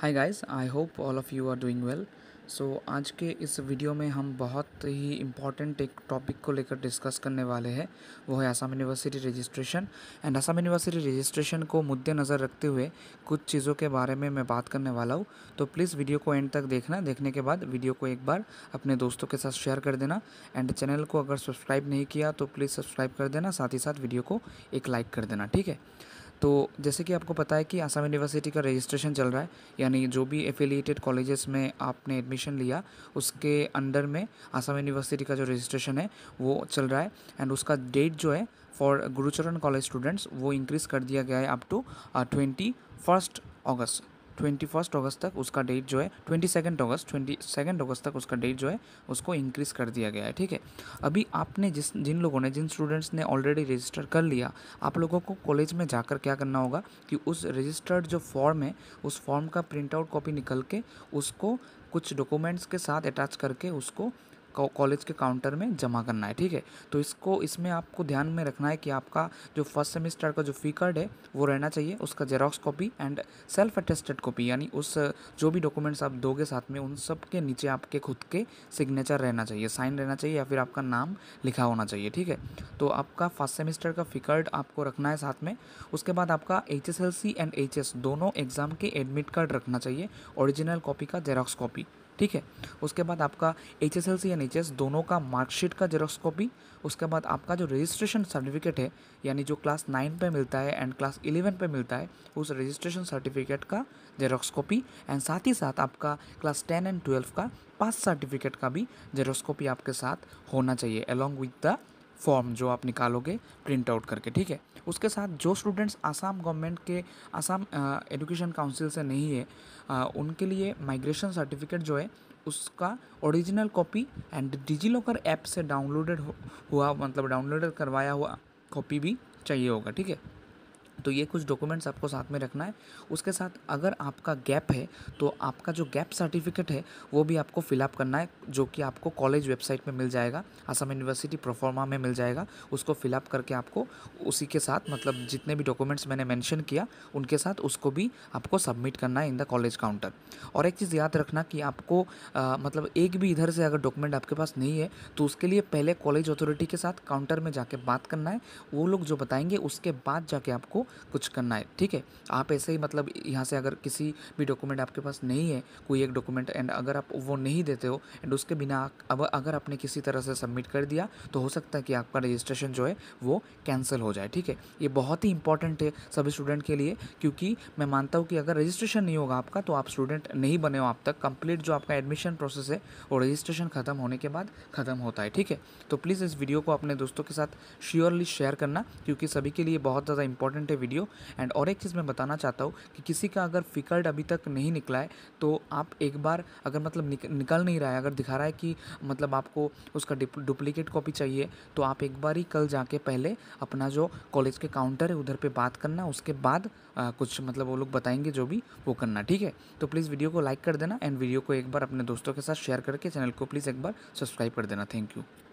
hi guys I hope all of you are doing well so आज के इस video में हम बहुत ही इम्पॉर्टेंट एक टॉपिक को लेकर डिस्कस करने वाले हैं वो है Assam university registration and Assam university registration को मुद्दे नज़र रखते हुए कुछ चीज़ों के बारे में मैं बात करने वाला हूँ तो प्लीज़ वीडियो को एंड तक देखना देखने के बाद वीडियो को एक बार अपने दोस्तों के साथ शेयर कर देना एंड चैनल को अगर सब्सक्राइब नहीं किया तो प्लीज़ सब्सक्राइब कर देना साथ ही साथ वीडियो को एक लाइक कर देना ठीक है तो जैसे कि आपको पता है कि आसाम यूनिवर्सिटी का रजिस्ट्रेशन चल रहा है यानी जो भी एफिलिएटेड कॉलेजेस में आपने एडमिशन लिया उसके अंडर में आसाम यूनिवर्सिटी का जो रजिस्ट्रेशन है वो चल रहा है एंड उसका डेट जो है फॉर गुरुचरण कॉलेज स्टूडेंट्स वो इंक्रीज़ कर दिया गया है up to twenty first August twenty first August तक उसका डेट जो है twenty second August twenty second August तक उसका डेट जो है उसको इंक्रीज़ कर दिया गया है ठीक है अभी आपने जिस जिन लोगों ने जिन स्टूडेंट्स ने ऑलरेडी रजिस्टर कर लिया आप लोगों को कॉलेज में जाकर क्या करना होगा कि उस रजिस्टर्ड जो फॉर्म है उस फॉर्म का प्रिंट आउट कॉपी निकल के उसको कुछ डॉक्यूमेंट्स के साथ अटैच करके उसको कॉलेज के काउंटर में जमा करना है ठीक है तो इसको इसमें आपको ध्यान में रखना है कि आपका जो फर्स्ट सेमेस्टर का जो फी कार्ड है वो रहना चाहिए उसका xerox copy and self attested copy यानी उस जो भी डॉक्यूमेंट्स आप दोगे साथ में उन सब के नीचे आपके खुद के सिग्नेचर रहना चाहिए साइन रहना चाहिए या फिर आपका नाम लिखा होना चाहिए ठीक है तो आपका फर्स्ट सेमेस्टर का फी कार्ड आपको रखना है साथ में उसके बाद आपका एच एंड एच दोनों एग्ज़ाम के एडमिट कार्ड रखना चाहिए ओरिजिनल कॉपी का जेरोक्स कॉपी ठीक है उसके बाद आपका H S L C and H S दोनों का मार्कशीट का जेरोक्स कॉपी उसके बाद आपका जो रजिस्ट्रेशन सर्टिफिकेट है यानी जो क्लास नाइन पे मिलता है एंड क्लास इलेवन पे मिलता है उस रजिस्ट्रेशन सर्टिफिकेट का जेरोक्स कॉपी एंड साथ ही साथ आपका क्लास टेन एंड ट्वेल्व का पास सर्टिफिकेट का भी जेरोक्स कॉपी आपके साथ होना चाहिए अलॉन्ग विथ द फॉर्म जो आप निकालोगे प्रिंट आउट करके ठीक है उसके साथ जो स्टूडेंट्स आसाम गवर्नमेंट के आसाम एजुकेशन काउंसिल से नहीं है आ, उनके लिए माइग्रेशन सर्टिफिकेट जो है उसका original copy and DigiLocker app से डाउनलोडेड हुआ मतलब डाउनलोडेड करवाया हुआ कॉपी भी चाहिए होगा ठीक है तो ये कुछ डॉक्यूमेंट्स आपको साथ में रखना है उसके साथ अगर आपका गैप है तो आपका जो गैप सर्टिफिकेट है वो भी आपको फिलअप करना है जो कि आपको कॉलेज वेबसाइट में मिल जाएगा असम यूनिवर्सिटी प्रोफॉर्मा में मिल जाएगा उसको फिलअप करके आपको उसी के साथ मतलब जितने भी डॉक्यूमेंट्स मैंने मैंशन किया उनके साथ उसको भी आपको सबमिट करना है इन द कॉलेज काउंटर और एक चीज़ याद रखना कि आपको आ, मतलब एक भी इधर से अगर डॉक्यूमेंट आपके पास नहीं है तो उसके लिए पहले कॉलेज अथॉरिटी के साथ काउंटर में जाके बात करना है वो लोग जो बताएंगे उसके बाद जाके आपको कुछ करना है ठीक है आप ऐसे ही मतलब यहाँ से अगर किसी भी डॉक्यूमेंट आपके पास नहीं है कोई एक डॉक्यूमेंट एंड अगर आप वो नहीं देते हो एंड उसके बिना अब अगर आपने किसी तरह से सबमिट कर दिया तो हो सकता है कि आपका रजिस्ट्रेशन जो है वो कैंसिल हो जाए ठीक है ये बहुत ही इंपॉर्टेंट है सभी स्टूडेंट के लिए क्योंकि मैं मानता हूँ कि अगर रजिस्ट्रेशन नहीं होगा आपका तो आप स्टूडेंट नहीं बने हो आप तक कंप्लीट जो आपका एडमिशन प्रोसेस है वो रजिस्ट्रेशन ख़त्म होने के बाद ख़त्म होता है ठीक है तो प्लीज़ इस वीडियो को अपने दोस्तों के साथ श्योरली शेयर करना क्योंकि सभी के लिए बहुत ज़्यादा इंपॉर्टेंट है है वीडियो एंड और एक चीज़ मैं बताना चाहता हूँ कि किसी का अगर फिकल्ट अभी तक नहीं निकला है तो आप एक बार अगर मतलब निक, निकल नहीं रहा है अगर दिखा रहा है कि मतलब आपको उसका डुप्लीकेट कॉपी चाहिए तो आप एक बार ही कल जाके पहले अपना जो कॉलेज के काउंटर है उधर पर बात करना उसके बाद आ, कुछ मतलब वो लोग बताएंगे जो भी वो करना ठीक है तो प्लीज़ वीडियो को लाइक कर देना एंड वीडियो को एक बार अपने दोस्तों के साथ शेयर करके चैनल को प्लीज़ एक बार सब्सक्राइब कर देना थैंक यू